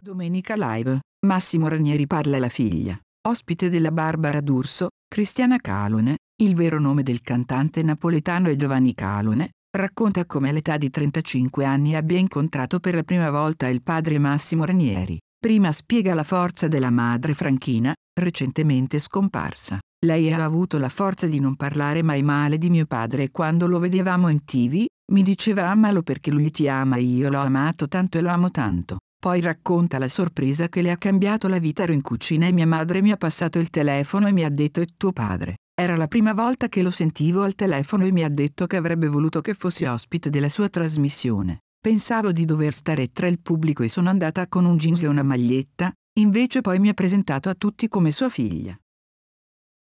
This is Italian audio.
Domenica Live, Massimo Ranieri parla alla figlia, ospite della Barbara D'Urso, Cristiana Calone, il vero nome del cantante napoletano è Giovanni Calone, racconta come all'età di 35 anni abbia incontrato per la prima volta il padre Massimo Ranieri. Prima spiega la forza della madre Franchina, recentemente scomparsa. Lei ha avuto la forza di non parlare mai male di mio padre quando lo vedevamo in tv, mi diceva amalo perché lui ti ama e io l'ho amato tanto e lo amo tanto. Poi racconta la sorpresa che le ha cambiato la vita. Ero in cucina e mia madre mi ha passato il telefono e mi ha detto è tuo padre. Era la prima volta che lo sentivo al telefono e mi ha detto che avrebbe voluto che fossi ospite della sua trasmissione. Pensavo di dover stare tra il pubblico e sono andata con un jeans e una maglietta, invece poi mi ha presentato a tutti come sua figlia.